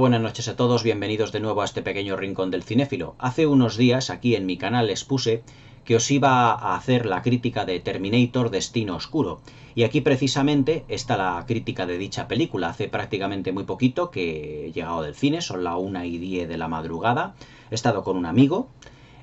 buenas noches a todos, bienvenidos de nuevo a este pequeño rincón del cinéfilo. Hace unos días aquí en mi canal les puse que os iba a hacer la crítica de Terminator Destino Oscuro. Y aquí precisamente está la crítica de dicha película. Hace prácticamente muy poquito que he llegado del cine, son las 1 y 10 de la madrugada. He estado con un amigo,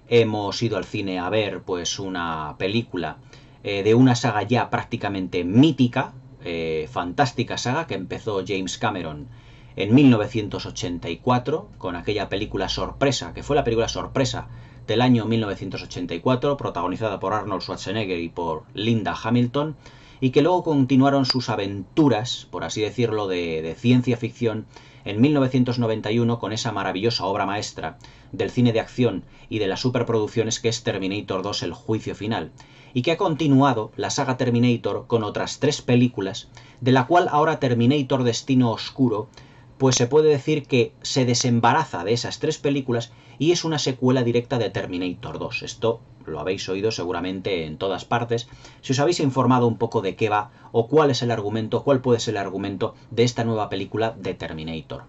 hemos ido al cine a ver pues una película eh, de una saga ya prácticamente mítica, eh, fantástica saga que empezó James Cameron en 1984, con aquella película sorpresa, que fue la película sorpresa del año 1984, protagonizada por Arnold Schwarzenegger y por Linda Hamilton, y que luego continuaron sus aventuras, por así decirlo, de, ciencia ficción en 1991 con esa maravillosa obra maestra del cine de acción y de las superproducciones que es Terminator 2 El Juicio Final, y que ha continuado la saga Terminator con otras tres películas, de la cual ahora Terminator Destino Oscuro pues se puede decir que se desembaraza de esas tres películas y es una secuela directa de Terminator 2. Esto lo habéis oído seguramente en todas partes. Si os habéis informado un poco de qué va o cuál es el argumento, cuál puede ser el argumento de esta nueva película de Terminator.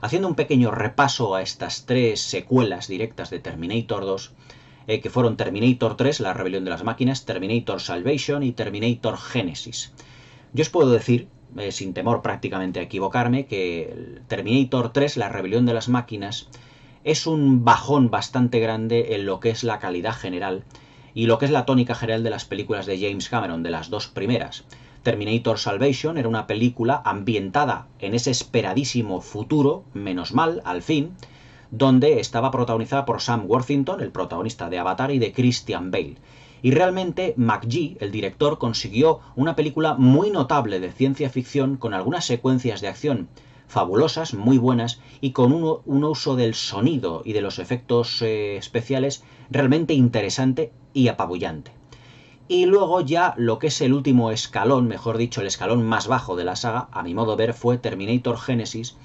Haciendo un pequeño repaso a estas tres secuelas directas de Terminator 2, eh, que fueron Terminator 3, la rebelión de las máquinas, Terminator Salvation y Terminator Genesis. Yo os puedo decir eh, sin temor prácticamente a equivocarme, que Terminator 3, La Rebelión de las Máquinas, es un bajón bastante grande en lo que es la calidad general y lo que es la tónica general de las películas de James Cameron, de las dos primeras. Terminator Salvation era una película ambientada en ese esperadísimo futuro, menos mal, al fin, donde estaba protagonizada por Sam Worthington, el protagonista de Avatar, y de Christian Bale. Y realmente McGee, el director, consiguió una película muy notable de ciencia ficción con algunas secuencias de acción fabulosas, muy buenas, y con un, uso del sonido y de los efectos eh, especiales realmente interesante y apabullante. Y luego ya lo que es el último escalón, mejor dicho, el escalón más bajo de la saga, a mi modo de ver, fue Terminator Genesis,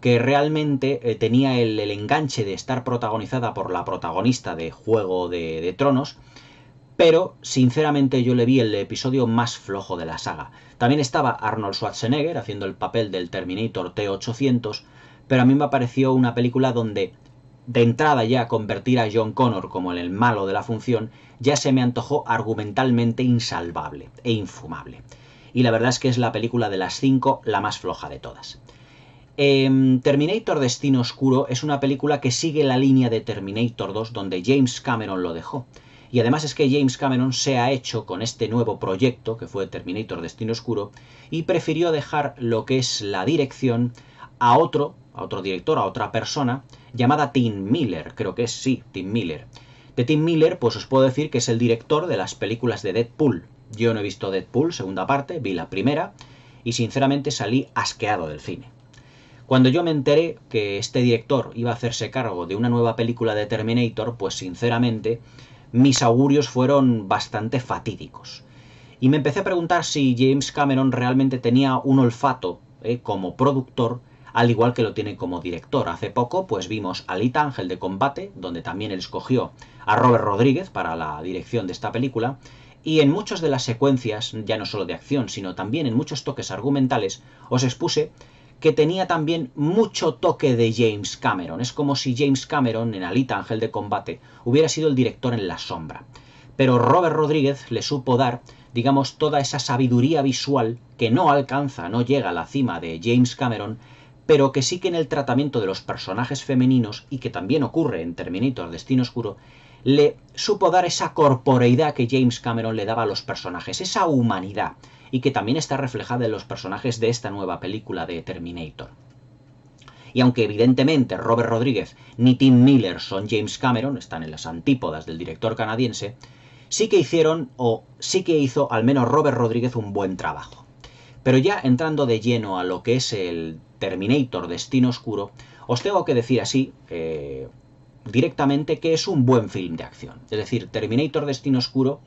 que realmente eh, tenía el, enganche de estar protagonizada por la protagonista de Juego de Tronos, pero sinceramente yo le vi el episodio más flojo de la saga. También estaba Arnold Schwarzenegger haciendo el papel del Terminator T-800, pero a mí me pareció una película donde de entrada ya convertir a John Connor como el malo de la función ya se me antojó argumentalmente insalvable e infumable. Y la verdad es que es la película de las cinco la más floja de todas. Em, Terminator Destino Oscuro es una película que sigue la línea de Terminator 2 donde James Cameron lo dejó. Y además es que James Cameron se ha hecho con este nuevo proyecto, que fue Terminator Destino Oscuro, y prefirió dejar lo que es la dirección a otro, a otro director, a otra persona, llamada Tim Miller, creo que es, sí, Tim Miller. De Tim Miller, pues os puedo decir que es el director de las películas de Deadpool. Yo no he visto Deadpool, segunda parte, vi la primera, y sinceramente salí asqueado del cine. Cuando yo me enteré que este director iba a hacerse cargo de una nueva película de Terminator, pues sinceramente mis augurios fueron bastante fatídicos. Y me empecé a preguntar si James Cameron realmente tenía un olfato eh, como productor, al igual que lo tiene como director. Hace poco, pues vimos a Ángel de Combate, donde también él escogió a Robert Rodríguez para la dirección de esta película, y en muchas de las secuencias, ya no solo de acción, sino también en muchos toques argumentales, os expuse que tenía también mucho toque de James Cameron. Es como si James Cameron en Alita, Ángel de Combate, hubiera sido el director en la sombra. Pero Robert Rodríguez le supo dar, digamos, toda esa sabiduría visual que no alcanza, no llega a la cima de James Cameron, pero que sí que en el tratamiento de los personajes femeninos, y que también ocurre en Terminator Destino Oscuro, le supo dar esa corporeidad que James Cameron le daba a los personajes, esa humanidad, y que también está reflejada en los personajes de esta nueva película de Terminator. Y aunque evidentemente Robert Rodríguez ni Tim Miller son James Cameron, están en las antípodas del director canadiense, sí que hicieron o sí que hizo al menos Robert Rodríguez un buen trabajo. Pero ya entrando de lleno a lo que es el Terminator Destino Oscuro, os tengo que decir así eh, directamente que es un buen film de acción. Es decir, Terminator Destino Oscuro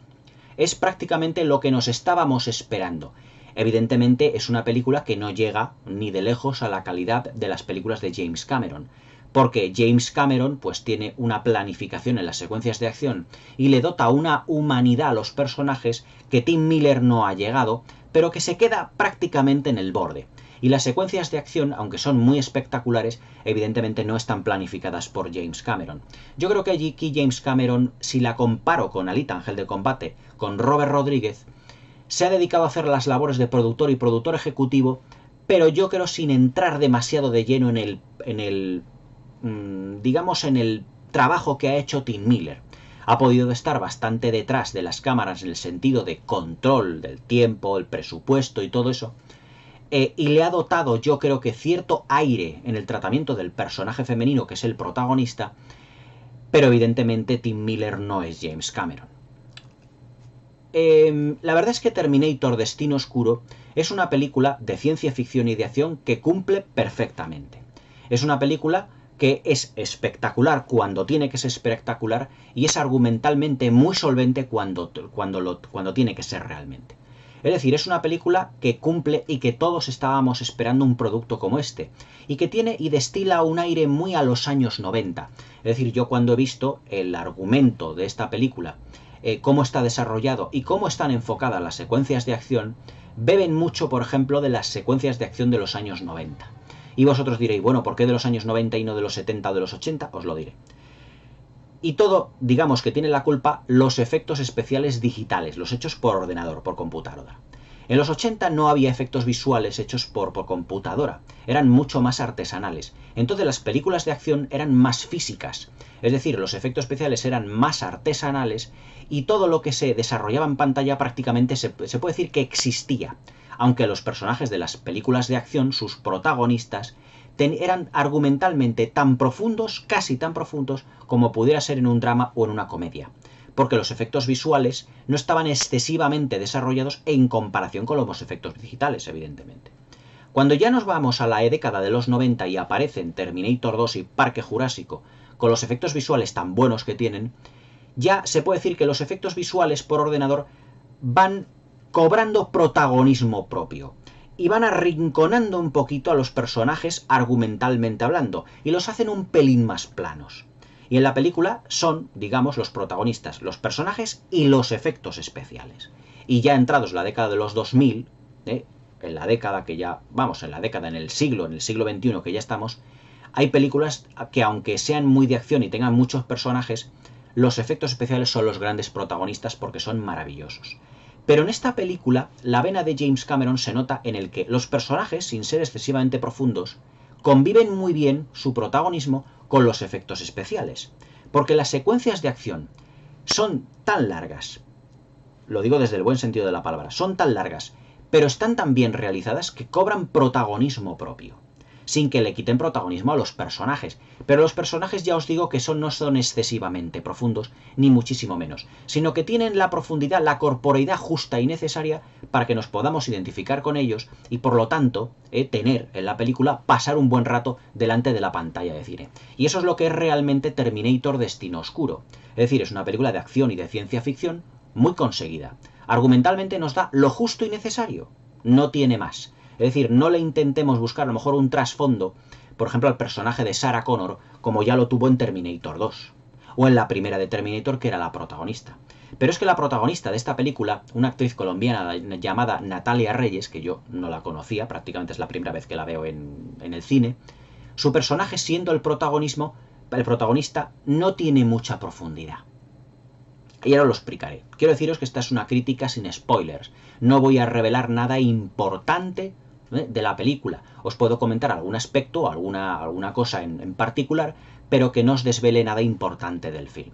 es prácticamente lo que nos estábamos esperando. Evidentemente es una película que no llega ni de lejos a la calidad de las películas de James Cameron, porque James Cameron pues tiene una planificación en las secuencias de acción y le dota una humanidad a los personajes que Tim Miller no ha llegado, pero que se queda prácticamente en el borde y las secuencias de acción, aunque son muy espectaculares, evidentemente no están planificadas por James Cameron. Yo creo que allí que James Cameron, si la comparo con Alita Ángel de Combate, con Robert Rodríguez, se ha dedicado a hacer las labores de productor y productor ejecutivo, pero yo creo sin entrar demasiado de lleno en el, en el mm, digamos, en el trabajo que ha hecho Tim Miller. Ha podido estar bastante detrás de las cámaras en el sentido de control del tiempo, el presupuesto y todo eso, eh, y le ha dotado, yo creo que cierto aire en el tratamiento del personaje femenino que es el protagonista, pero evidentemente Tim Miller no es James Cameron. Em, la verdad es que Terminator Destino Oscuro es una película de ciencia ficción y de acción que cumple perfectamente. Es una película que es espectacular cuando tiene que ser espectacular y es argumentalmente muy solvente cuando tiene que ser realmente. Es decir, es una película que cumple y que todos estábamos esperando un producto como este, y que tiene y destila un aire muy a los años 90. Es decir, yo cuando he visto el argumento de esta película, eh, cómo está desarrollado y cómo están enfocadas las secuencias de acción, beben mucho, por ejemplo, de las secuencias de acción de los años 90. Y vosotros diréis, bueno, ¿por qué de los años 90 y no de los 70 o de los 80? Os lo diré. Y todo, digamos que tiene la culpa los efectos especiales digitales, los hechos por ordenador, por computadora. En los 80 no había efectos visuales hechos por, computadora, eran mucho más artesanales. Entonces las películas de acción eran más físicas, es decir, los efectos especiales eran más artesanales y todo lo que se desarrollaba en pantalla prácticamente se puede decir que existía, aunque los personajes de las películas de acción, sus protagonistas, eran argumentalmente tan profundos, casi tan profundos, como pudiera ser en un drama o en una comedia, porque los efectos visuales no estaban excesivamente desarrollados en comparación con los efectos digitales, evidentemente. Cuando ya nos vamos a la década de los 90 y aparecen Terminator 2 y Parque Jurásico, con los efectos visuales tan buenos que tienen, ya se puede decir que los efectos visuales por ordenador van cobrando protagonismo propio y van arrinconando un poquito a los personajes argumentalmente hablando, y los hacen un pelín más planos. Y en la película son, digamos, los protagonistas, los personajes y los efectos especiales. Y ya entrados la década de los 2000, ¿eh? en la década que ya, vamos, en la década, en el siglo, en el siglo XXI que ya estamos, hay películas que aunque sean muy de acción y tengan muchos personajes, los efectos especiales son los grandes protagonistas porque son maravillosos. Pero en esta película, la vena de James Cameron se nota en el que los personajes, sin ser excesivamente profundos, conviven muy bien su protagonismo con los efectos especiales. Porque las secuencias de acción son tan largas, lo digo desde el buen sentido de la palabra, son tan largas, pero están tan bien realizadas que cobran protagonismo propio sin que le quiten protagonismo a los personajes. Pero los personajes ya os digo que son, no son excesivamente profundos, ni muchísimo menos, sino que tienen la profundidad, la corporeidad justa y necesaria para que nos podamos identificar con ellos y por lo tanto eh, tener en la película, pasar un buen rato delante de la pantalla de cine. Y eso es lo que es realmente Terminator Destino Oscuro. Es decir, es una película de acción y de ciencia ficción muy conseguida. Argumentalmente nos da lo justo y necesario, no tiene más. Es decir, no le intentemos buscar a lo mejor un trasfondo, por ejemplo, al personaje de Sarah Connor, como ya lo tuvo en Terminator 2, o en la primera de Terminator, que era la protagonista. Pero es que la protagonista de esta película, una actriz colombiana llamada Natalia Reyes, que yo no la conocía, prácticamente es la primera vez que la veo en, el cine, su personaje siendo el protagonismo, el protagonista no tiene mucha profundidad. Y ahora lo explicaré. Quiero deciros que esta es una crítica sin spoilers. No voy a revelar nada importante ¿eh? de la película. Os puedo comentar algún aspecto, alguna, alguna cosa en, particular, pero que no os desvele nada importante del film.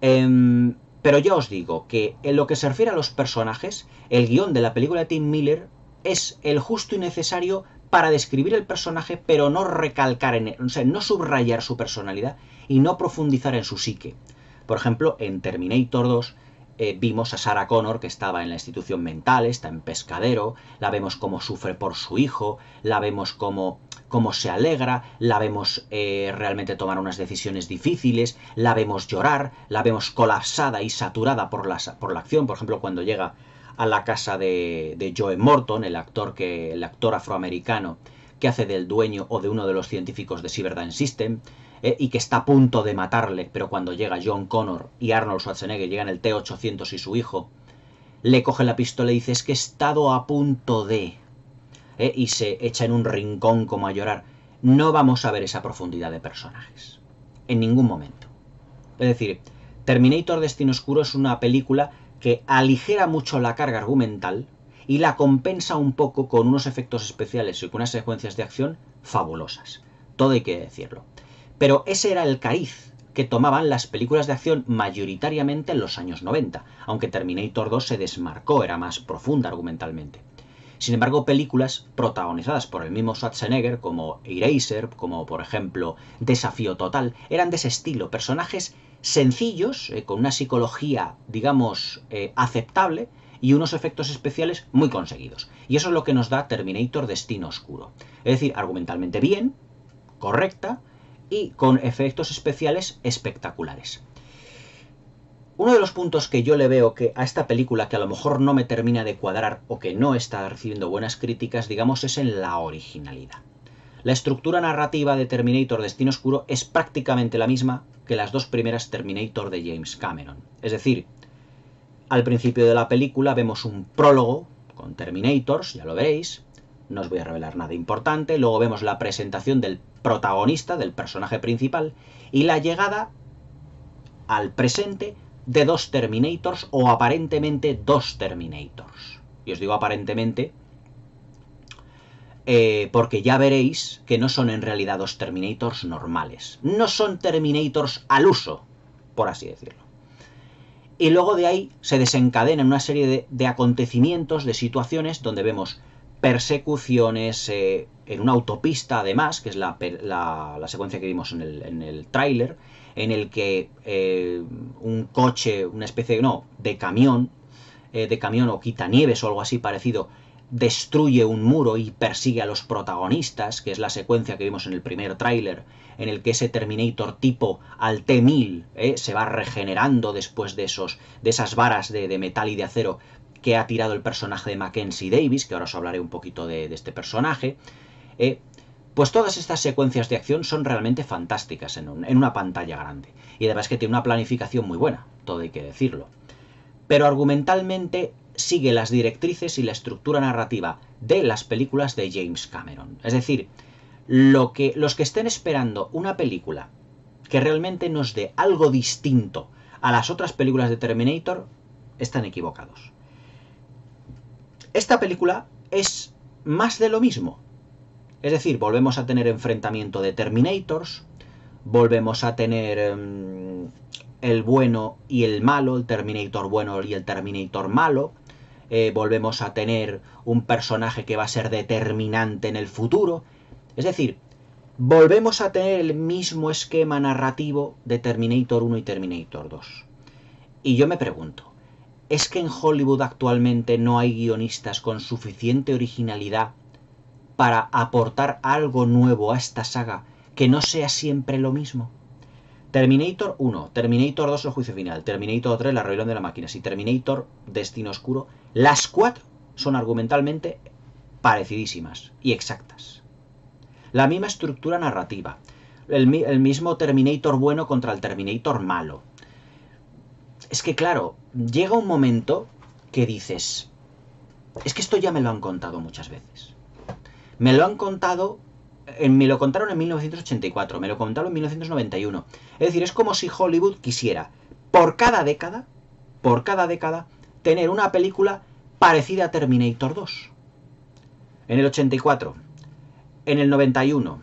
Em, pero ya os digo que en lo que se refiere a los personajes, el guión de la película de Tim Miller es el justo y necesario para describir el personaje, pero no recalcar en no subrayar su personalidad y no profundizar en su psique. Por ejemplo, en Terminator 2 eh, vimos a Sarah Connor, que estaba en la institución mental, está en pescadero, la vemos como sufre por su hijo, la vemos como, como se alegra, la vemos eh, realmente tomar unas decisiones difíciles, la vemos llorar, la vemos colapsada y saturada por la, por la acción, por ejemplo, cuando llega a la casa de, de Joe Morton, el actor, que, el actor afroamericano que hace del dueño o de uno de los científicos de Cyberdyne System, eh, y que está a punto de matarle, pero cuando llega John Connor y Arnold Schwarzenegger, llegan el T-800 y su hijo, le coge la pistola y dice, es que he estado a punto de... Eh, y se echa en un rincón como a llorar. No vamos a ver esa profundidad de personajes. En ningún momento. Es decir, Terminator Destino Oscuro es una película que aligera mucho la carga argumental y la compensa un poco con unos efectos especiales y con unas secuencias de acción fabulosas. Todo hay que decirlo. Pero ese era el cariz que tomaban las películas de acción mayoritariamente en los años 90, aunque Terminator 2 se desmarcó, era más profunda argumentalmente. Sin embargo, películas protagonizadas por el mismo Schwarzenegger, como Eraser, como por ejemplo Desafío Total, eran de ese estilo, personajes sencillos, eh, con una psicología, digamos, eh, aceptable y unos efectos especiales muy conseguidos. Y eso es lo que nos da Terminator Destino Oscuro. Es decir, argumentalmente bien, correcta, y con efectos especiales espectaculares. Uno de los puntos que yo le veo que a esta película que a lo mejor no me termina de cuadrar o que no está recibiendo buenas críticas, digamos, es en la originalidad. La estructura narrativa de Terminator Destino Oscuro es prácticamente la misma que las dos primeras Terminator de James Cameron. Es decir, al principio de la película vemos un prólogo con Terminators, ya lo veréis no os voy a revelar nada importante. Luego vemos la presentación del protagonista, del personaje principal, y la llegada al presente de dos Terminators o aparentemente dos Terminators. Y os digo aparentemente eh, porque ya veréis que no son en realidad dos Terminators normales. No son Terminators al uso, por así decirlo. Y luego de ahí se desencadenan una serie de acontecimientos, de situaciones donde vemos persecuciones, eh, en una autopista además, que es la, la, secuencia que vimos en el, tráiler, en el que eh, un coche, una especie, no, de camión, eh, de camión o quitanieves o algo así parecido, destruye un muro y persigue a los protagonistas, que es la secuencia que vimos en el primer tráiler, en el que ese Terminator tipo al T-1000 se va regenerando después de, esos, de esas varas de, metal y de acero que ha tirado el personaje de Mackenzie Davis, que ahora os hablaré un poquito de, este personaje. Eh, pues todas estas secuencias de acción son realmente fantásticas en, en una pantalla grande. Y además que tiene una planificación muy buena, todo hay que decirlo. Pero argumentalmente sigue las directrices y la estructura narrativa de las películas de James Cameron. Es decir, lo que, los que estén esperando una película que realmente nos dé algo distinto a las otras películas de Terminator, están equivocados. Esta película es más de lo mismo. Es decir, volvemos a tener enfrentamiento de Terminators, volvemos a tener em, el bueno y el malo, el Terminator bueno y el Terminator malo, eh, volvemos a tener un personaje que va a ser determinante en el futuro. Es decir, volvemos a tener el mismo esquema narrativo de Terminator 1 y Terminator 2. Y yo me pregunto, ¿Es que en Hollywood actualmente no hay guionistas con suficiente originalidad para aportar algo nuevo a esta saga que no sea siempre lo mismo? Terminator 1, Terminator 2 el juicio final, Terminator 3 la rebelión de la máquinas y Terminator Destino Oscuro, las cuatro son argumentalmente parecidísimas y exactas. La misma estructura narrativa, el, el mismo Terminator bueno contra el Terminator malo. Es que claro, llega un momento que dices, es que esto ya me lo han contado muchas veces. Me lo han contado, eh, me lo contaron en 1984, me lo contaron en 1991. Es decir, es como si Hollywood quisiera, por cada década, por cada década, tener una película parecida a Terminator 2. En el 84, en el 91,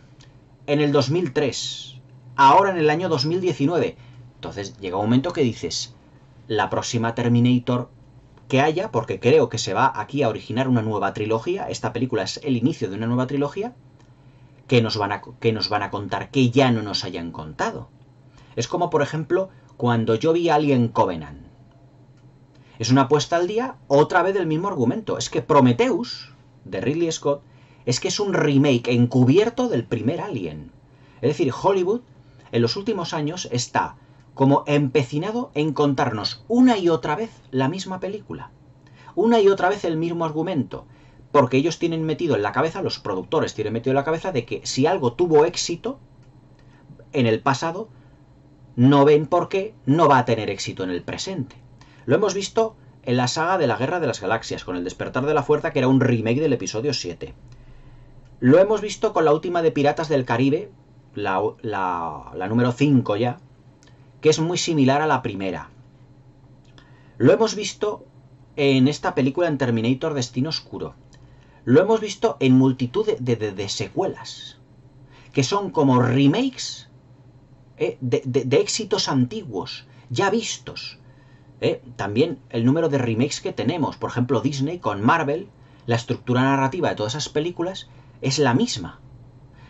en el 2003, ahora en el año 2019. Entonces llega un momento que dices, la próxima Terminator que haya, porque creo que se va aquí a originar una nueva trilogía, esta película es el inicio de una nueva trilogía, que nos van a, que nos van a contar que ya no nos hayan contado. Es como, por ejemplo, cuando yo vi a alguien Covenant. Es una apuesta al día, otra vez del mismo argumento. Es que Prometheus, de Ridley Scott, es que es un remake encubierto del primer Alien. Es decir, Hollywood en los últimos años está como empecinado en contarnos una y otra vez la misma película, una y otra vez el mismo argumento, porque ellos tienen metido en la cabeza, los productores tienen metido en la cabeza de que si algo tuvo éxito en el pasado, no ven por qué no va a tener éxito en el presente. Lo hemos visto en la saga de la Guerra de las Galaxias, con el despertar de la fuerza, que era un remake del episodio 7. Lo hemos visto con la última de Piratas del Caribe, la, número 5 ya, que es muy similar a la primera. Lo hemos visto en esta película en Terminator Destino Oscuro. Lo hemos visto en multitud de, secuelas, que son como remakes eh, de, éxitos antiguos, ya vistos. Eh, también el número de remakes que tenemos, por ejemplo Disney con Marvel, la estructura narrativa de todas esas películas es la misma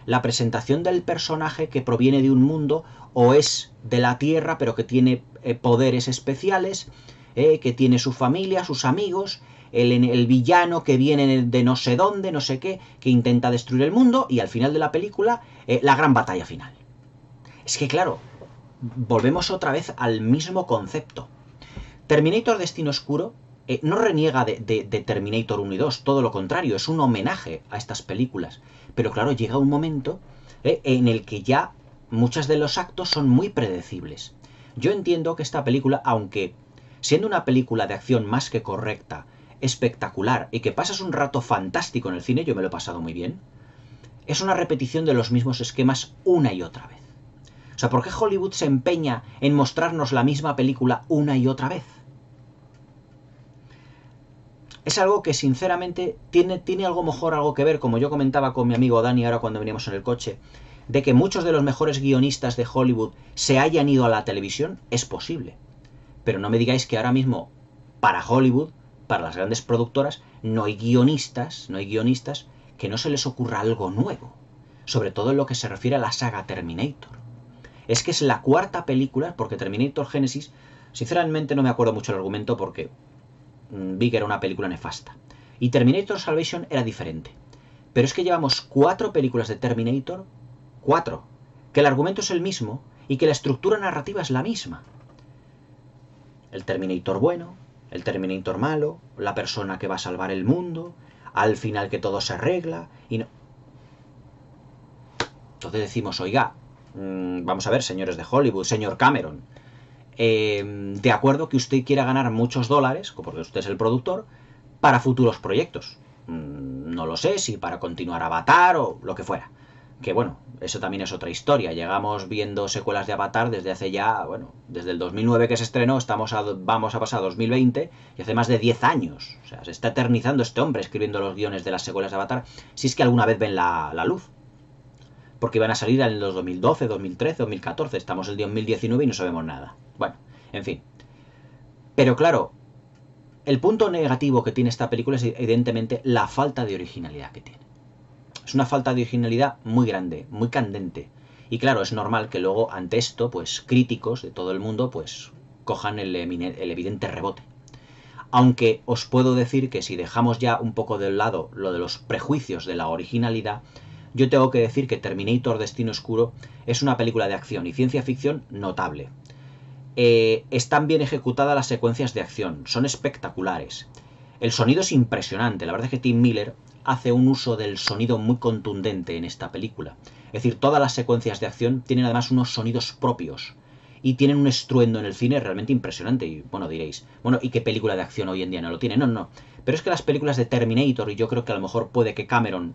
la presentación del personaje que proviene de un mundo o es de la Tierra pero que tiene eh, poderes especiales, eh, que tiene su familia, sus amigos, el, el, villano que viene de no sé dónde, no sé qué, que intenta destruir el mundo y al final de la película eh, la gran batalla final. Es que claro, volvemos otra vez al mismo concepto. Terminator Destino Oscuro no reniega de, de, Terminator 1 y 2, todo lo contrario, es un homenaje a estas películas. Pero claro, llega un momento eh, en el que ya muchos de los actos son muy predecibles. Yo entiendo que esta película, aunque siendo una película de acción más que correcta, espectacular y que pasas un rato fantástico en el cine, yo me lo he pasado muy bien, es una repetición de los mismos esquemas una y otra vez. O sea, ¿por qué Hollywood se empeña en mostrarnos la misma película una y otra vez? es algo que sinceramente tiene, tiene algo mejor, algo que ver, como yo comentaba con mi amigo Dani ahora cuando veníamos en el coche, de que muchos de los mejores guionistas de Hollywood se hayan ido a la televisión, es posible. Pero no me digáis que ahora mismo, para Hollywood, para las grandes productoras, no hay guionistas, no hay guionistas que no se les ocurra algo nuevo. Sobre todo en lo que se refiere a la saga Terminator. Es que es la cuarta película, porque Terminator Genesis, sinceramente no me acuerdo mucho el argumento porque Mm, vi que era una película nefasta. Y Terminator Salvation era diferente. Pero es que llevamos cuatro películas de Terminator, cuatro, que el argumento es el mismo y que la estructura narrativa es la misma. El Terminator bueno, el Terminator malo, la persona que va a salvar el mundo, al final que todo se arregla y no... Entonces decimos, oiga, mm, vamos a ver, señores de Hollywood, señor Cameron, Em, de acuerdo que usted quiera ganar muchos dólares, porque usted es el productor, para futuros proyectos. Mm, no lo sé, si para continuar Avatar o lo que fuera. Que bueno, eso también es otra historia. Llegamos viendo secuelas de Avatar desde hace ya, bueno, desde el 2009 que se estrenó, estamos vamos a pasar a 2020 y hace más de 10 años. O sea, se está eternizando este hombre escribiendo los guiones de las secuelas de Avatar, si es que alguna vez ven la luz porque van a salir en los 2012, 2013, 2014. Estamos el 2019 y no sabemos nada. Bueno, en fin. Pero claro, el punto negativo que tiene esta película es evidentemente la falta de originalidad que tiene. Es una falta de originalidad muy grande, muy candente. Y claro, es normal que luego ante esto, pues críticos de todo el mundo, pues cojan el, el evidente rebote. Aunque os puedo decir que si dejamos ya un poco de lado lo de los prejuicios de la originalidad, yo tengo que decir que Terminator Destino Oscuro es una película de acción y ciencia ficción notable. Eh, están bien ejecutadas las secuencias de acción, son espectaculares. El sonido es impresionante, la verdad es que Tim Miller hace un uso del sonido muy contundente en esta película. Es decir, todas las secuencias de acción tienen además unos sonidos propios y tienen un estruendo en el cine realmente impresionante. Y bueno, diréis, bueno, ¿y qué película de acción hoy en día no lo tiene? No, no. Pero es que las películas de Terminator, y yo creo que a lo mejor puede que Cameron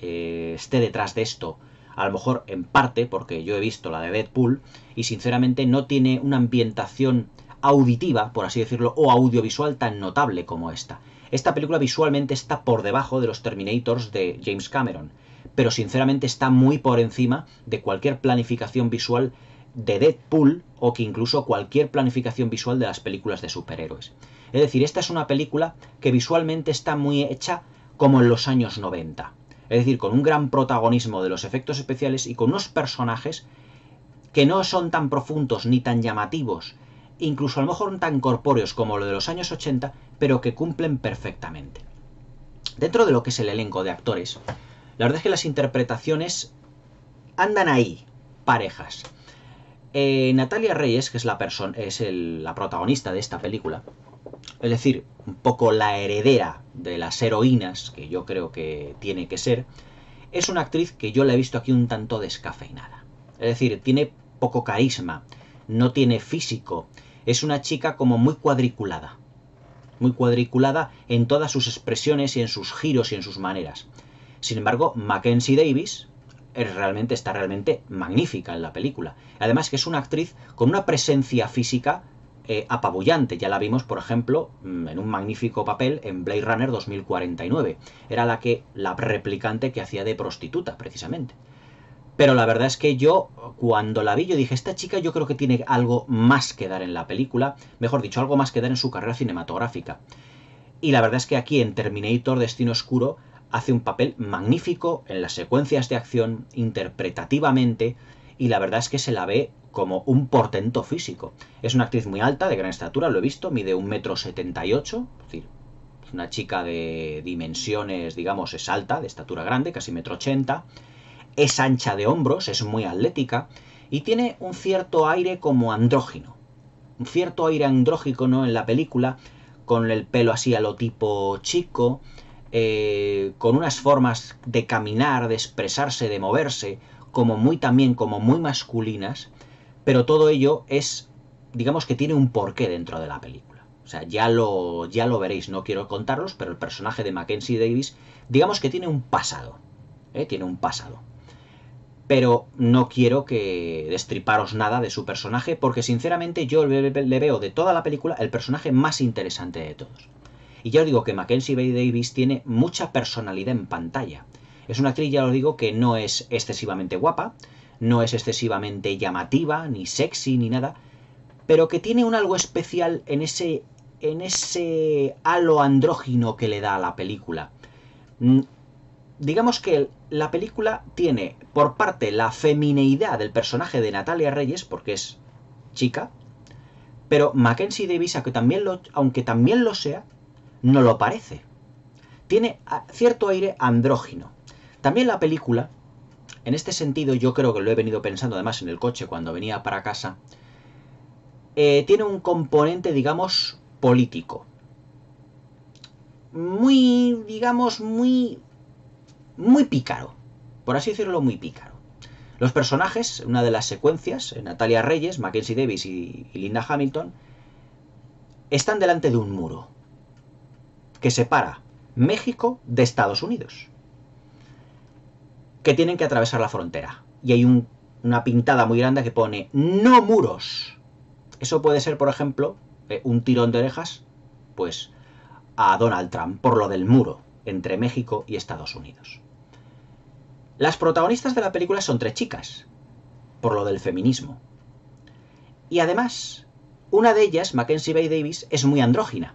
eh, esté detrás de esto. A lo mejor en parte, porque yo he visto la de Deadpool, y sinceramente no tiene una ambientación auditiva, por así decirlo, o audiovisual tan notable como esta. Esta película visualmente está por debajo de los Terminators de James Cameron, pero sinceramente está muy por encima de cualquier planificación visual de Deadpool o que incluso cualquier planificación visual de las películas de superhéroes. Es decir, esta es una película que visualmente está muy hecha como en los años 90. Es decir, con un gran protagonismo de los efectos especiales y con unos personajes que no son tan profundos ni tan llamativos, incluso a lo mejor tan corpóreos como lo de los años 80, pero que cumplen perfectamente. Dentro de lo que es el elenco de actores, la verdad es que las interpretaciones andan ahí, parejas. Eh, Natalia Reyes, que es la, es la protagonista de esta película, es decir, un poco la heredera de las heroínas, que yo creo que tiene que ser, es una actriz que yo la he visto aquí un tanto descafeinada. Es decir, tiene poco carisma, no tiene físico, es una chica como muy cuadriculada, muy cuadriculada en todas sus expresiones y en sus giros y en sus maneras. Sin embargo, Mackenzie Davis realmente, está realmente magnífica en la película. Además que es una actriz con una presencia física eh, apabullante. Ya la vimos, por ejemplo, mm, en un magnífico papel en Blade Runner 2049. Era la que la replicante que hacía de prostituta, precisamente. Pero la verdad es que yo, cuando la vi, yo dije, esta chica yo creo que tiene algo más que dar en la película, mejor dicho, algo más que dar en su carrera cinematográfica. Y la verdad es que aquí en Terminator Destino Oscuro hace un papel magnífico en las secuencias de acción, interpretativamente, y la verdad es que se la ve como un portento físico. Es una actriz muy alta, de gran estatura, lo he visto, mide un metro setenta y ocho, es decir, una chica de dimensiones, digamos, es alta, de estatura grande, casi metro ochenta, es ancha de hombros, es muy atlética y tiene un cierto aire como andrógino, un cierto aire andrógico ¿no? en la película, con el pelo así a lo tipo chico, eh, con unas formas de caminar, de expresarse, de moverse, como muy también, como muy masculinas, pero todo ello es, digamos que tiene un porqué dentro de la película. O sea, ya lo, ya lo veréis, no quiero contarlos, pero el personaje de Mackenzie Davis, digamos que tiene un pasado. ¿eh? Tiene un pasado. Pero no quiero que destriparos nada de su personaje, porque sinceramente yo le, le veo de toda la película el personaje más interesante de todos. Y ya os digo que Mackenzie Davis tiene mucha personalidad en pantalla. Es una actriz, ya os digo, que no es excesivamente guapa, no es excesivamente llamativa, ni sexy, ni nada, pero que tiene un algo especial en ese, en ese halo andrógino que le da a la película. Mm, digamos que la película tiene, por parte, la femineidad del personaje de Natalia Reyes, porque es chica, pero Mackenzie Davis, aunque también lo, aunque también lo sea, no lo parece. Tiene ah, cierto aire andrógino. También la película en este sentido, yo creo que lo he venido pensando además en el coche cuando venía para casa, eh, tiene un componente, digamos, político. Muy, digamos, muy... Muy pícaro. Por así decirlo, muy pícaro. Los personajes, una de las secuencias, eh, Natalia Reyes, Mackenzie Davis y Linda Hamilton, están delante de un muro que separa México de Estados Unidos que tienen que atravesar la frontera. Y hay una pintada muy grande que pone no muros. Eso puede ser, por ejemplo, eh, un tirón de orejas, pues, a Donald Trump por lo del muro entre México y Estados Unidos. Las protagonistas de la película son tres chicas, por lo del feminismo. Y además, una de ellas, Mackenzie Bay Davis, es muy andrógina,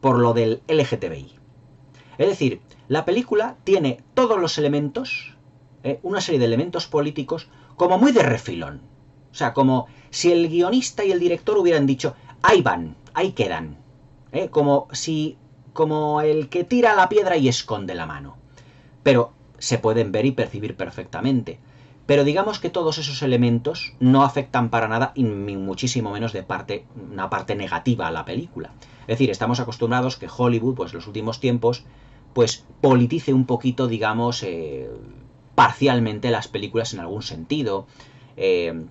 por lo del LGTBI. Es decir, la película tiene todos los elementos, eh, una serie de elementos políticos, como muy de refilón. O sea, como si el guionista y el director hubieran dicho, ahí van, ahí quedan. Eh, como si. como el que tira la piedra y esconde la mano. Pero se pueden ver y percibir perfectamente. Pero digamos que todos esos elementos no afectan para nada y muchísimo menos de parte, una parte negativa a la película. Es decir, estamos acostumbrados que Hollywood, pues los últimos tiempos, pues politice un poquito, digamos, eh, parcialmente las películas en algún sentido, eh,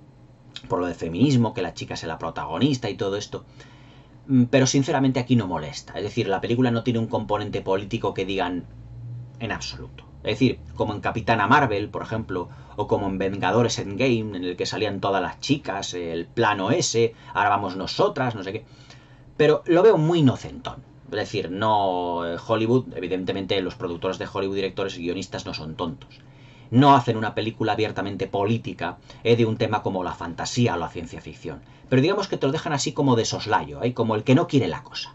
por lo de feminismo, que la chica sea la protagonista y todo esto. Mm, pero sinceramente aquí no molesta, es decir, la película no tiene un componente político que digan en absoluto. Es decir, como en Capitana Marvel, por ejemplo, o como en Vengadores Endgame, en el que salían todas las chicas, el plano ese, ahora vamos nosotras, no sé qué. Pero lo veo muy inocentón. Es decir, no eh, Hollywood, evidentemente los productores de Hollywood, directores y guionistas no son tontos. No hacen una película abiertamente política eh, de un tema como la fantasía o la ciencia ficción. Pero digamos que te lo dejan así como de soslayo, eh, como el que no quiere la cosa.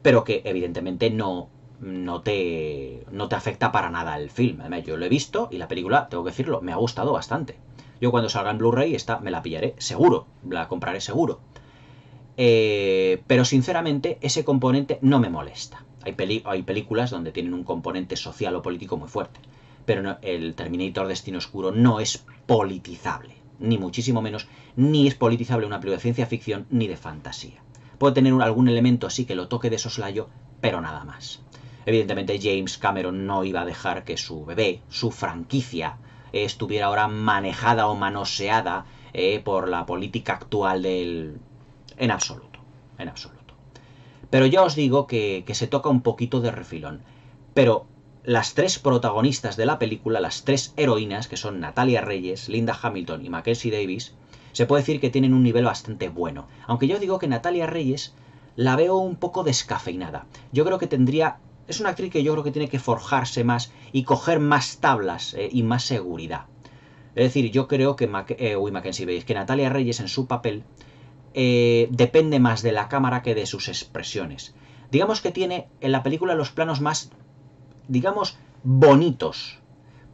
Pero que evidentemente no, no, te, no te afecta para nada el film. yo lo he visto y la película, tengo que decirlo, me ha gustado bastante. Yo cuando salga en Blu-ray esta me la pillaré, seguro, la compraré seguro. Eh, pero sinceramente ese componente no me molesta. Hay, películas donde tienen un componente social o político muy fuerte, pero el Terminator Destino Oscuro no es politizable, ni muchísimo menos, ni es politizable una película de ciencia ficción ni de fantasía. Puede tener algún elemento así que lo toque de soslayo, pero nada más. Evidentemente James Cameron no iba a dejar que su bebé, su franquicia, estuviera ahora manejada o manoseada eh, por la política actual del, en absoluto, en absoluto. Pero ya os digo que, se toca un poquito de refilón. Pero las tres protagonistas de la película, las tres heroínas, que son Natalia Reyes, Linda Hamilton y Mackenzie Davis, se puede decir que tienen un nivel bastante bueno. Aunque yo digo que Natalia Reyes la veo un poco descafeinada. Yo creo que tendría... Es una actriz que yo creo que tiene que forjarse más y coger más tablas eh, y más seguridad. Es decir, yo creo que, eh, uy, Mackenzie Davis, que Natalia Reyes en su papel eh, depende más de la cámara que de sus expresiones. Digamos que tiene en la película los planos más, digamos, bonitos.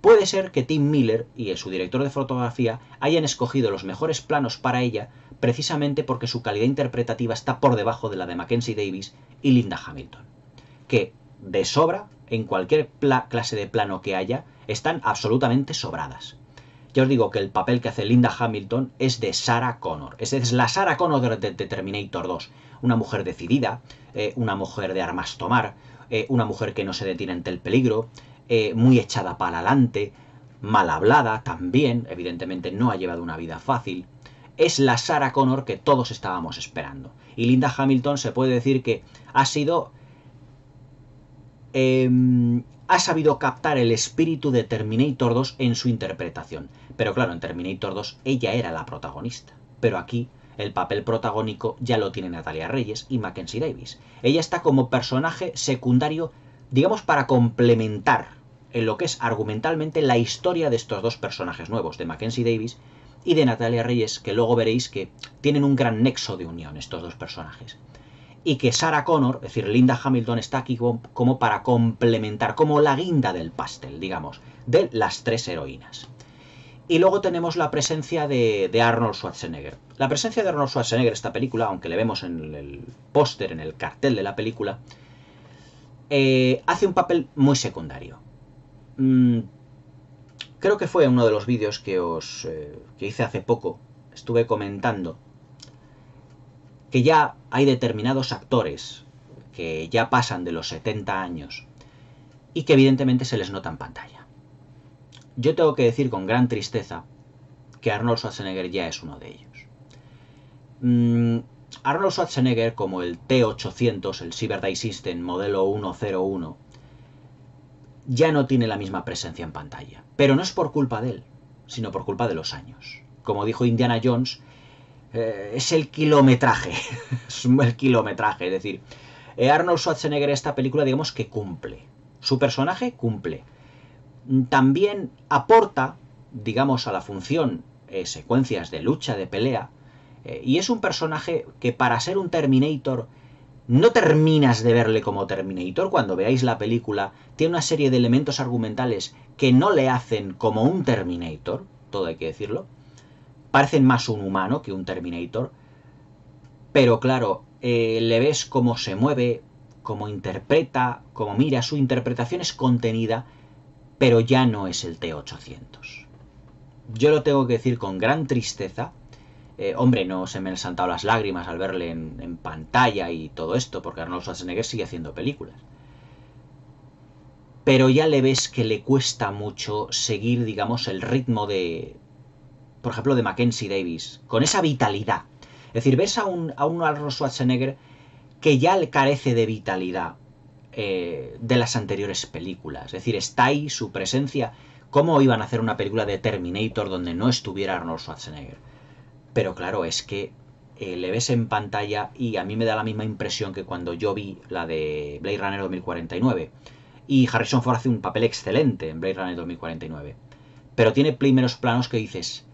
Puede ser que Tim Miller y su director de fotografía hayan escogido los mejores planos para ella precisamente porque su calidad interpretativa está por debajo de la de Mackenzie Davis y Linda Hamilton, que de sobra, en cualquier clase de plano que haya, están absolutamente sobradas. Yo os digo que el papel que hace Linda Hamilton es de Sarah Connor. Es, es la Sarah Connor de, Terminator 2. Una mujer decidida, eh, una mujer de armas tomar, eh, una mujer que no se detiene ante el peligro, eh, muy echada para adelante, mal hablada también, evidentemente no ha llevado una vida fácil. Es la Sarah Connor que todos estábamos esperando. Y Linda Hamilton se puede decir que ha sido em, ha sabido captar el espíritu de Terminator 2 en su interpretación. Pero claro, en Terminator 2 ella era la protagonista. Pero aquí el papel protagónico ya lo tiene Natalia Reyes y Mackenzie Davis. Ella está como personaje secundario, digamos, para complementar en lo que es argumentalmente la historia de estos dos personajes nuevos, de Mackenzie Davis y de Natalia Reyes, que luego veréis que tienen un gran nexo de unión estos dos personajes. Y que Sarah Connor, es decir, Linda Hamilton está aquí como para complementar, como la guinda del pastel, digamos, de las tres heroínas. Y luego tenemos la presencia de, Arnold Schwarzenegger. La presencia de Arnold Schwarzenegger en esta película, aunque le vemos en el póster, en el cartel de la película, eh, hace un papel muy secundario. Mm, creo que fue uno de los vídeos que os eh, que hice hace poco. Estuve comentando que ya hay determinados actores que ya pasan de los 70 años y que evidentemente se les nota en pantalla. Yo tengo que decir con gran tristeza que Arnold Schwarzenegger ya es uno de ellos. Mm, Arnold Schwarzenegger, como el T-800, el Cyberdyne System modelo 101, ya no tiene la misma presencia en pantalla. Pero no es por culpa de él, sino por culpa de los años. Como dijo Indiana Jones, eh, es el kilometraje. es el kilometraje. Es decir, eh, Arnold Schwarzenegger, esta película, digamos que cumple. Su personaje cumple también aporta, digamos, a la función eh, secuencias de lucha, de pelea, eh, y es un personaje que para ser un Terminator no terminas de verle como Terminator cuando veáis la película, tiene una serie de elementos argumentales que no le hacen como un Terminator, todo hay que decirlo, parecen más un humano que un Terminator, pero claro, eh, le ves cómo se mueve, cómo interpreta, cómo mira, su interpretación es contenida pero ya no es el T800. Yo lo tengo que decir con gran tristeza. Eh, hombre, no se me han saltado las lágrimas al verle en, pantalla y todo esto, porque Arnold Schwarzenegger sigue haciendo películas pero ya le ves que le cuesta mucho seguir, digamos, el ritmo de, por ejemplo, de Mackenzie Davis, con esa vitalidad. Es decir, ves a un, a un Arnold Schwarzenegger que ya le carece de vitalidad, eh, de las anteriores películas. Es decir, está ahí su presencia. ¿Cómo iban a hacer una película de Terminator donde no estuviera Arnold Schwarzenegger? Pero claro, es que eh, le ves en pantalla y a mí me da la misma impresión que cuando yo vi la de Blade Runner 2049. Y Harrison Ford hace un papel excelente en Blade Runner 2049. Pero tiene primeros planos que dices,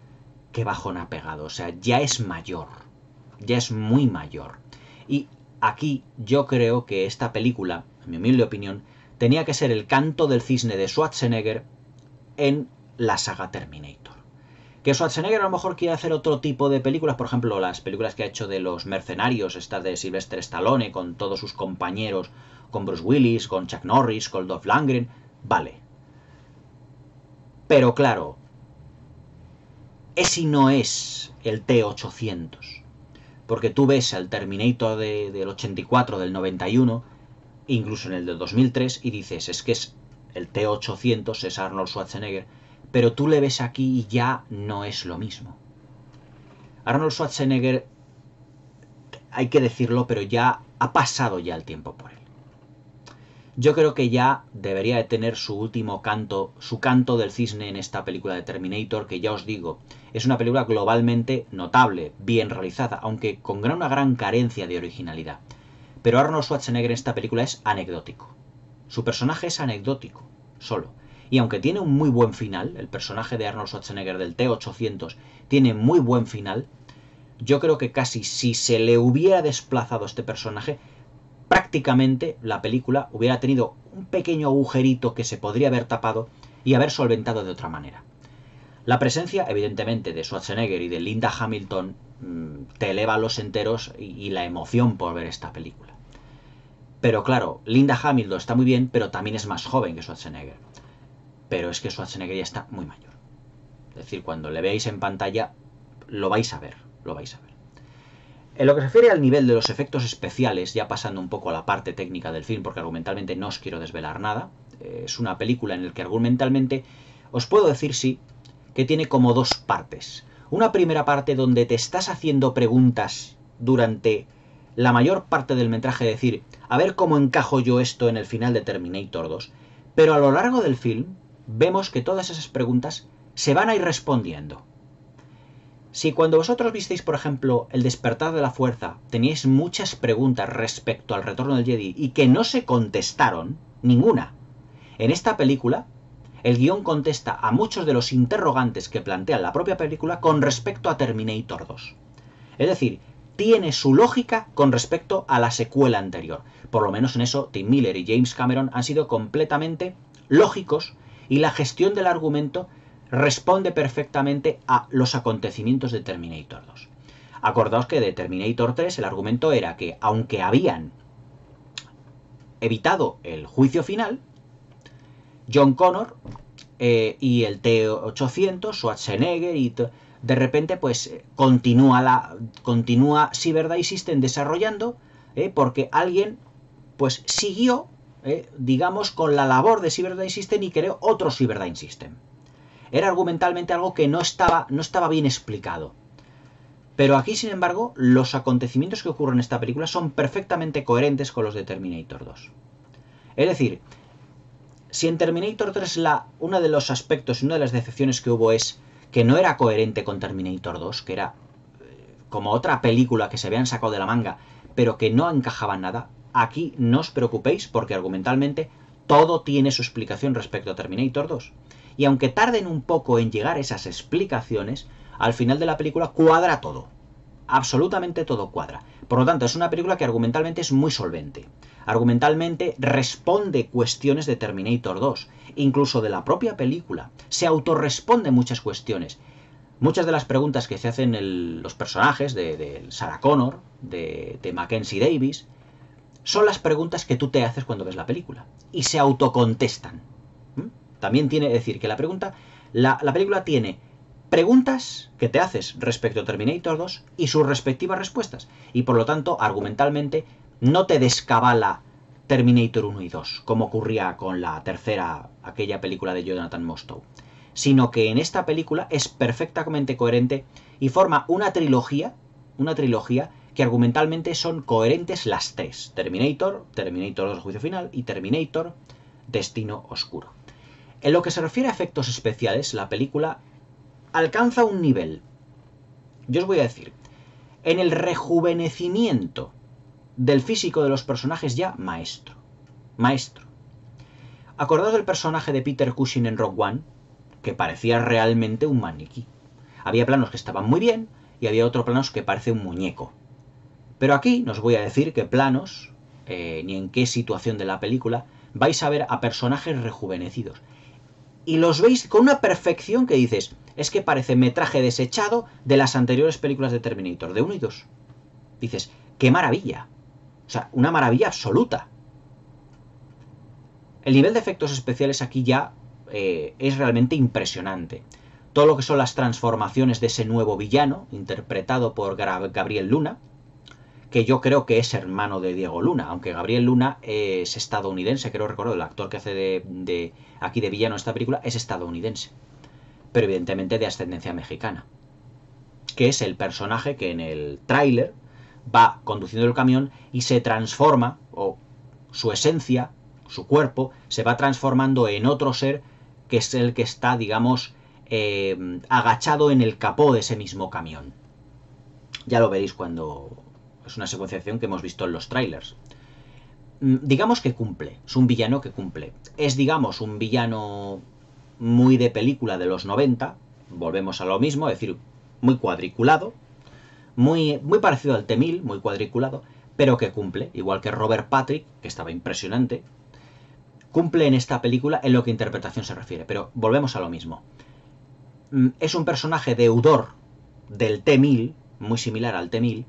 qué bajón ha pegado. O sea, ya es mayor. Ya es muy mayor. Y aquí yo creo que esta película en mi humilde opinión, tenía que ser el canto del cisne de Schwarzenegger en la saga Terminator. Que Schwarzenegger a lo mejor quiere hacer otro tipo de películas, por ejemplo, las películas que ha hecho de los mercenarios, estas de Sylvester Stallone, con todos sus compañeros, con Bruce Willis, con Chuck Norris, con Dolph Langren, vale. Pero claro, ese no es el T-800. Porque tú ves al Terminator del 84, del 91, incluso en el de 2003, y dices, es que es el T800, es Arnold Schwarzenegger, pero tú le ves aquí y ya no es lo mismo. Arnold Schwarzenegger, hay que decirlo, pero ya ha pasado ya el tiempo por él. Yo creo que ya debería de tener su último canto, su canto del cisne en esta película de Terminator, que ya os digo, es una película globalmente notable, bien realizada, aunque con una gran carencia de originalidad. Pero Arnold Schwarzenegger en esta película es anecdótico. Su personaje es anecdótico, solo. Y aunque tiene un muy buen final, el personaje de Arnold Schwarzenegger del T-800 tiene muy buen final, yo creo que casi si se le hubiera desplazado este personaje, prácticamente la película hubiera tenido un pequeño agujerito que se podría haber tapado y haber solventado de otra manera. La presencia, evidentemente, de Schwarzenegger y de Linda Hamilton mm, te eleva los enteros y la emoción por ver esta película. Pero claro, Linda Hamilton está muy bien, pero también es más joven que Schwarzenegger. Pero es que Schwarzenegger ya está muy mayor. Es decir, cuando le veáis en pantalla, lo vais a ver, lo vais a ver. En lo que se refiere al nivel de los efectos especiales, ya pasando un poco a la parte técnica del film, porque argumentalmente no os quiero desvelar nada, eh, es una película en la que argumentalmente os puedo decir sí, que tiene como dos partes. Una primera parte donde te estás haciendo preguntas durante la mayor parte del metraje decir, a ver cómo encajo yo esto en el final de Terminator 2. Pero a lo largo del film vemos que todas esas preguntas se van a ir respondiendo. Si cuando vosotros visteis, por ejemplo, El despertar de la fuerza, teníais muchas preguntas respecto al retorno del Jedi y que no se contestaron, ninguna. En esta película, el guión contesta a muchos de los interrogantes que plantea la propia película con respecto a Terminator 2. Es decir, tiene su lógica con respecto a la secuela anterior. Por lo menos en eso, Tim Miller y James Cameron han sido completamente lógicos y la gestión del argumento responde perfectamente a los acontecimientos de Terminator 2. Acordaos que de Terminator 3 el argumento era que aunque habían evitado el juicio final, John Connor eh, y el T-800, Schwarzenegger y de repente pues eh, continúa la continúa Cyber verdad System desarrollando eh, porque alguien pues siguió eh, digamos con la labor de Cyberdyne System y creó otro Cyberdyne System era argumentalmente algo que no estaba no estaba bien explicado pero aquí sin embargo los acontecimientos que ocurren en esta película son perfectamente coherentes con los de Terminator 2 es decir si en Terminator 3 la, uno de los aspectos, una de las decepciones que hubo es que no era coherente con Terminator 2, que era eh, como otra película que se habían sacado de la manga, pero que no encajaba nada, aquí no os preocupéis porque argumentalmente todo tiene su explicación respecto a Terminator 2. Y aunque tarden un poco en llegar esas explicaciones, al final de la película cuadra todo. Absolutamente todo cuadra. Por lo tanto, es una película que argumentalmente es muy solvente. Argumentalmente responde cuestiones de Terminator 2, incluso de la propia película. Se autorresponde muchas cuestiones. Muchas de las preguntas que se hacen los personajes de, Sarah Connor, de, Mackenzie Davis, son las preguntas que tú te haces cuando ves la película. Y se autocontestan. ¿Mm? También tiene que decir que la pregunta. La, la, película tiene preguntas que te haces respecto a Terminator 2 y sus respectivas respuestas. Y por lo tanto, argumentalmente, no te descabala Terminator 1 y 2, como ocurría con la tercera, aquella película de Jonathan Mostow, sino que en esta película es perfectamente coherente y forma una trilogía, una trilogía que argumentalmente son coherentes las tres, Terminator, Terminator 2 Juicio Final y Terminator Destino Oscuro. En lo que se refiere a efectos especiales, la película alcanza un nivel. Yo os voy a decir, en el rejuvenecimiento del físico de los personajes ya maestro. Maestro. Acordado del personaje de Peter Cushing en Rock One, que parecía realmente un maniquí. Había planos que estaban muy bien y había otros planos que parece un muñeco. Pero aquí nos voy a decir que planos, eh, ni en qué situación de la película, vais a ver a personajes rejuvenecidos. Y los veis con una perfección que dices, es que parece metraje desechado de las anteriores películas de Terminator, de 1 y 2. Dices, qué maravilla. O sea, una maravilla absoluta. El nivel de efectos especiales aquí ya eh, es realmente impresionante. Todo lo que son las transformaciones de ese nuevo villano, interpretado por Gabriel Luna, que yo creo que es hermano de Diego Luna, aunque Gabriel Luna es estadounidense, creo recuerdo el actor que hace de, aquí de villano en esta película es estadounidense, pero evidentemente de ascendencia mexicana, que es el personaje que en el tráiler va conduciendo el camión y se transforma, o su esencia, su cuerpo, se va transformando en otro ser que es el que está, digamos, eh, agachado en el capó de ese mismo camión. Ya lo veréis cuando... Es una secuenciación que hemos visto en los trailers. Mm, digamos que cumple, es un villano que cumple. Es, digamos, un villano muy de película de los 90, volvemos a lo mismo, es decir, muy cuadriculado, muy, parecido al T-1000, muy cuadriculado, pero que cumple, igual que Robert Patrick, que estaba impresionante, cumple en esta película en lo que interpretación se refiere, pero volvemos a lo mismo. Mm, es un personaje deudor del T-1000, muy similar al T-1000,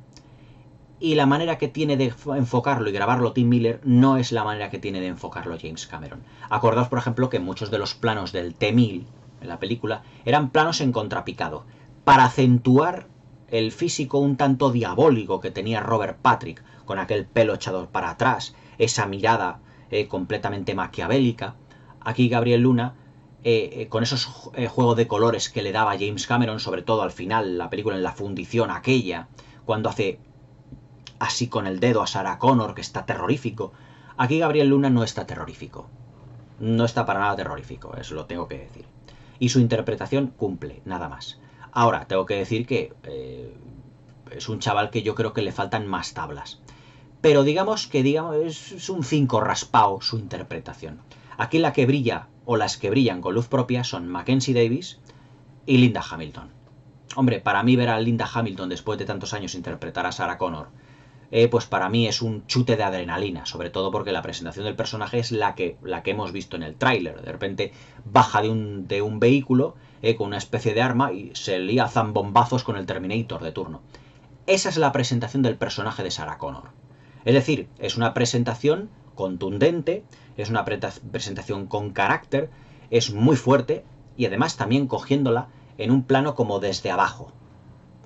y la manera que tiene de enfocarlo y grabarlo Tim Miller no es la manera que tiene de enfocarlo James Cameron. Acordaos, por ejemplo, que muchos de los planos del T-1000 en la película eran planos en contrapicado, para acentuar el físico un tanto diabólico que tenía Robert Patrick, con aquel pelo echado para atrás, esa mirada eh, completamente maquiavélica. Aquí Gabriel Luna, eh, eh, con esos juegos de colores que le daba James Cameron, sobre todo al final, la película en la fundición aquella, cuando hace así con el dedo a Sarah Connor, que está terrorífico. Aquí Gabriel Luna no está terrorífico. No está para nada terrorífico, eso lo tengo que decir. Y su interpretación cumple, nada más. Ahora, tengo que decir que eh, es un chaval que yo creo que le faltan más tablas. Pero digamos que digamos, es un 5 raspao su interpretación. Aquí la que brilla o las que brillan con luz propia son Mackenzie Davis y Linda Hamilton. Hombre, para mí ver a Linda Hamilton después de tantos años interpretar a Sarah Connor, eh, pues para mí es un chute de adrenalina, sobre todo porque la presentación del personaje es la que, la que hemos visto en el tráiler. De repente baja de un, de un vehículo eh, con una especie de arma y se lía zambombazos con el Terminator de turno. Esa es la presentación del personaje de Sarah Connor. Es decir, es una presentación contundente, es una presentación con carácter, es muy fuerte y además también cogiéndola en un plano como desde abajo,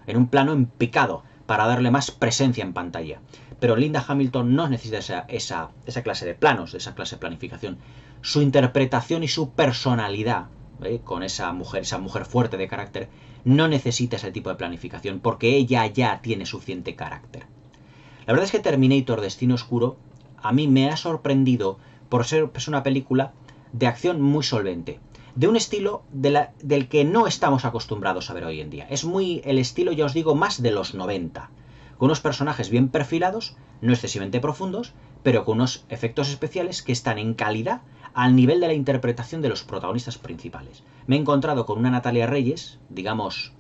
en un plano en picado, para darle más presencia en pantalla. Pero Linda Hamilton no necesita esa, esa clase de planos, esa clase de planificación. Su interpretación y su personalidad ¿eh? con esa mujer, esa mujer fuerte de carácter, no necesita ese tipo de planificación porque ella ya tiene suficiente carácter. La verdad es que Terminator Destino Oscuro a mí me ha sorprendido por ser pues, una película de acción muy solvente, de un estilo del que no estamos acostumbrados a ver hoy en día. Es muy el estilo, ya os digo, más de los 90, con unos personajes bien perfilados, no excesivamente profundos, pero con unos efectos especiales que están en calidad al nivel de la interpretación de los protagonistas principales. Me he encontrado con una Natalia Reyes, digamos,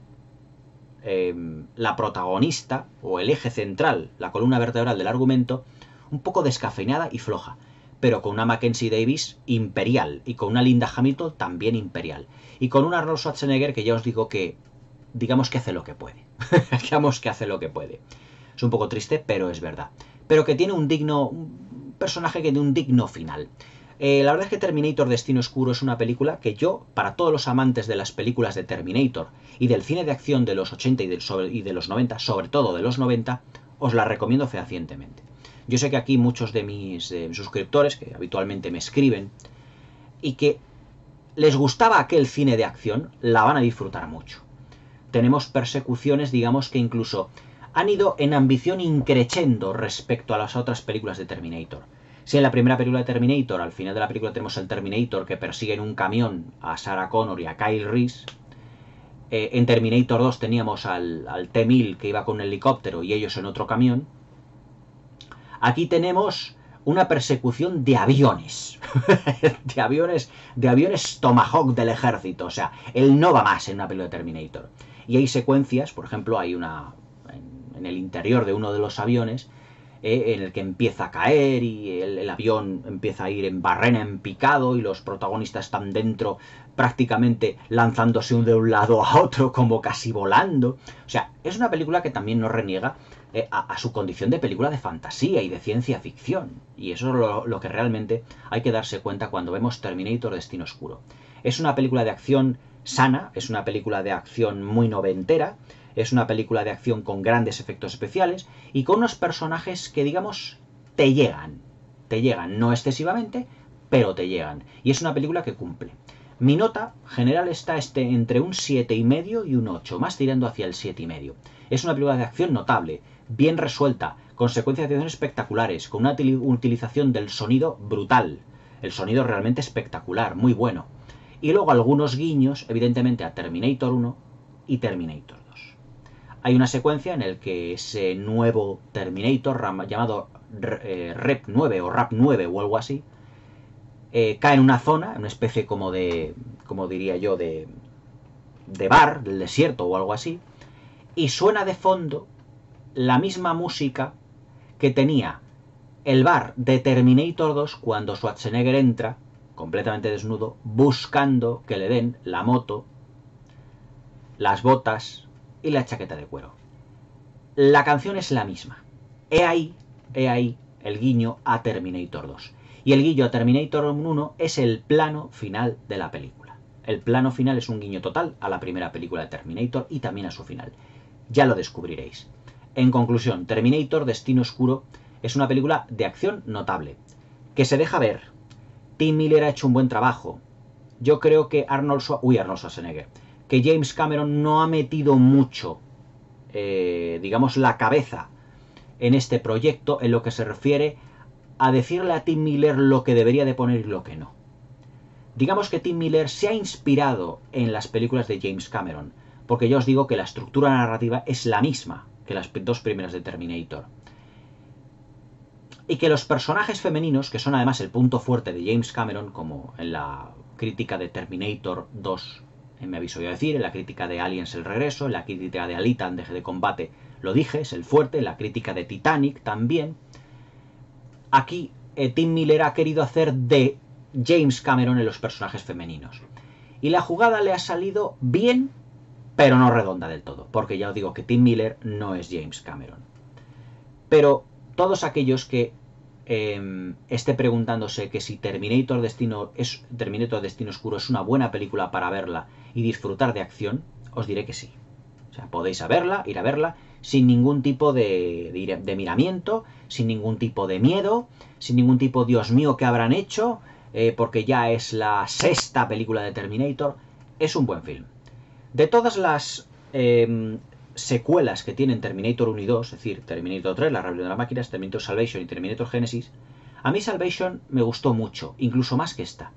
em, la protagonista o el eje central, la columna vertebral del argumento, un poco descafeinada y floja, pero con una Mackenzie Davis imperial y con una Linda Hamilton también imperial y con una Arnold Schwarzenegger que ya os digo que digamos que hace lo que puede. digamos que hace lo que puede. Es un poco triste, pero es verdad. Pero que tiene un digno un personaje que tiene un digno final. Eh, la verdad es que Terminator Destino Oscuro es una película que yo, para todos los amantes de las películas de Terminator y del cine de acción de los 80 y de, y de los 90, sobre todo de los 90, os la recomiendo fehacientemente. Yo sé que aquí muchos de mis suscriptores, que habitualmente me escriben, y que les gustaba aquel cine de acción, la van a disfrutar mucho. Tenemos persecuciones, digamos que incluso han ido en ambición increchendo respecto a las otras películas de Terminator si en la primera película de Terminator, al final de la película tenemos el Terminator que persigue en un camión a Sarah Connor y a Kyle Reese, eh, en Terminator 2 teníamos al, T-1000 que iba con un helicóptero y ellos en otro camión, aquí tenemos una persecución de aviones. de aviones, de aviones Tomahawk del ejército. O sea, él no va más en una película de Terminator. Y hay secuencias, por ejemplo, hay una. en, el interior de uno de los aviones, ¿eh? en el que empieza a caer y el, avión empieza a ir en barrena, en picado, y los protagonistas están dentro prácticamente lanzándose de un lado a otro, como casi volando. O sea, es una película que también nos reniega eh, a, su condición de película de fantasía y de ciencia ficción. Y eso es lo que realmente hay que darse cuenta cuando vemos Terminator Destino Oscuro. Es una película de acción sana, es una película de acción muy noventera, es una película de acción con grandes efectos especiales y con unos personajes que, digamos, te llegan. Te llegan, no excesivamente, pero te llegan. Y es una película que cumple. Mi nota general está este, entre un 7,5 y un 8, más tirando hacia el 7,5. Es una película de acción notable, bien resuelta, con secuencias de acción espectaculares, con una utilización del sonido brutal. El sonido realmente espectacular, muy bueno y luego algunos guiños, evidentemente, a Terminator 1 y Terminator 2. Hay una secuencia en la que ese nuevo Terminator, llamado eh, Rep 9 o Rap 9 o algo así, eh, cae en una zona, en una especie como de, como diría yo, de, de bar, del desierto o algo así, y suena de fondo la misma música que tenía el bar de Terminator 2 cuando Schwarzenegger entra completamente desnudo, buscando que le den la moto, las botas y la chaqueta de cuero. La canción es la misma. He ahí, he ahí el guiño a Terminator 2. Y el guiño a Terminator 1 es el plano final de la película. El plano final es un guiño total a la primera película de Terminator y también a su final. Ya lo descubriréis. En conclusión, Terminator Destino Oscuro es una película de acción notable, que se deja ver, Tim Miller ha hecho un buen trabajo. Yo creo que Arnold, Schwarzenegger, que James Cameron no ha metido mucho, eh, digamos, la cabeza en este proyecto en lo que se refiere a decirle a Tim Miller lo que debería de poner y lo que no. Digamos que Tim Miller se ha inspirado en las películas de James Cameron, porque ya os digo que la estructura narrativa es la misma que las dos primeras de Terminator y que los personajes femeninos, que son además el punto fuerte de James Cameron, como en la crítica de Terminator 2, eh, me aviso yo decir, en la crítica de Aliens El Regreso, en la crítica de Alita en Deje de Combate, lo dije, es el fuerte, en la crítica de Titanic también. Aquí eh, Tim Miller ha querido hacer de James Cameron en los personajes femeninos. Y la jugada le ha salido bien, pero no redonda del todo, porque ya os digo que Tim Miller no es James Cameron. Pero todos aquellos que em, esté preguntándose que si Terminator Destino, es, Terminator Destino Oscuro es una buena película para verla y disfrutar de acción, os diré que sí. O sea, podéis a verla, ir a verla, sin ningún tipo de, miramiento, sin ningún tipo de miedo, sin ningún tipo, Dios mío, que habrán hecho? Eh, porque ya es la sexta película de Terminator. Es un buen film. De todas las em, secuelas que tienen Terminator 1 y 2, es decir, Terminator 3, la rebelión de las máquinas, Terminator Salvation y Terminator Genesis, a mí Salvation me gustó mucho, incluso más que esta.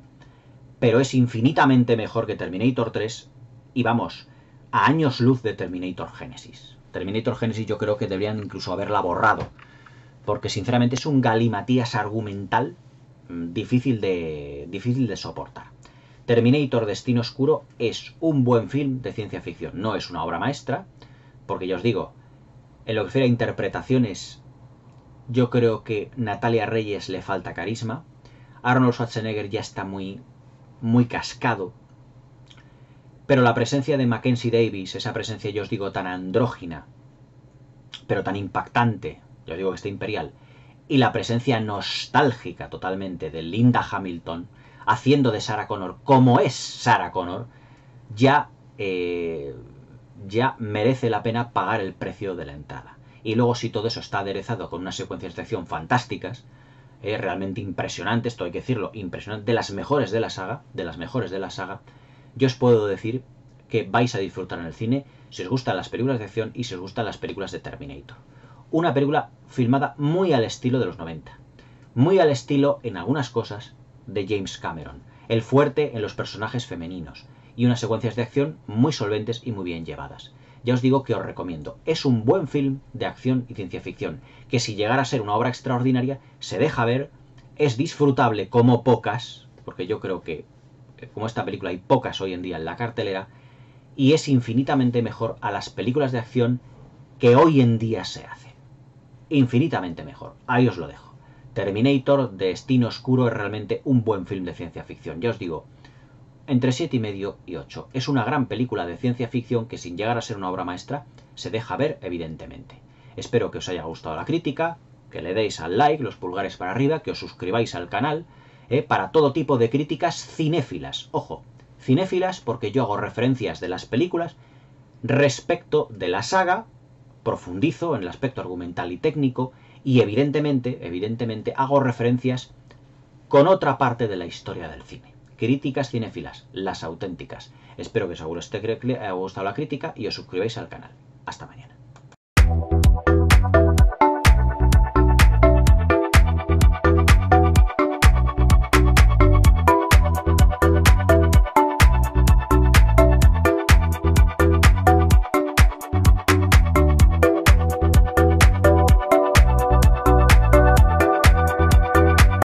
Pero es infinitamente mejor que Terminator 3 y vamos, a años luz de Terminator Genesis. Terminator Genesis yo creo que deberían incluso haberla borrado, porque sinceramente es un galimatías argumental mm, difícil de, difícil de soportar. Terminator Destino Oscuro es un buen film de ciencia ficción, no es una obra maestra, porque yo os digo, en lo que refiere a interpretaciones, yo creo que Natalia Reyes le falta carisma. Arnold Schwarzenegger ya está muy, muy cascado. Pero la presencia de Mackenzie Davis, esa presencia, yo os digo, tan andrógina, pero tan impactante, yo digo que está imperial, y la presencia nostálgica totalmente de Linda Hamilton, haciendo de Sarah Connor como es Sarah Connor, ya eh, ya merece la pena pagar el precio de la entrada. Y luego si todo eso está aderezado con unas secuencias de acción fantásticas, es realmente impresionantes, esto hay que decirlo, impresionante, de las mejores de la saga, de las mejores de la saga, yo os puedo decir que vais a disfrutar en el cine si os gustan las películas de acción y si os gustan las películas de Terminator. Una película filmada muy al estilo de los 90, muy al estilo en algunas cosas de James Cameron, el fuerte en los personajes femeninos, y unas secuencias de acción muy solventes y muy bien llevadas. Ya os digo que os recomiendo. Es un buen film de acción y ciencia ficción, que si llegara a ser una obra extraordinaria, se deja ver, es disfrutable como pocas, porque yo creo que eh, como esta película hay pocas hoy en día en la cartelera, y es infinitamente mejor a las películas de acción que hoy en día se hacen. Infinitamente mejor. Ahí os lo dejo. Terminator, Destino Oscuro es realmente un buen film de ciencia ficción. Ya os digo, entre 7 y medio y 8. Es una gran película de ciencia ficción que sin llegar a ser una obra maestra, se deja ver evidentemente. Espero que os haya gustado la crítica, que le deis al like, los pulgares para arriba, que os suscribáis al canal, eh, para todo tipo de críticas cinéfilas. Ojo, cinéfilas porque yo hago referencias de las películas respecto de la saga, profundizo en el aspecto argumental y técnico, y evidentemente, evidentemente hago referencias con otra parte de la historia del cine críticas cinéfilas, las auténticas. Espero que este eh, os haya gustado la crítica y os suscribáis al canal. Hasta mañana.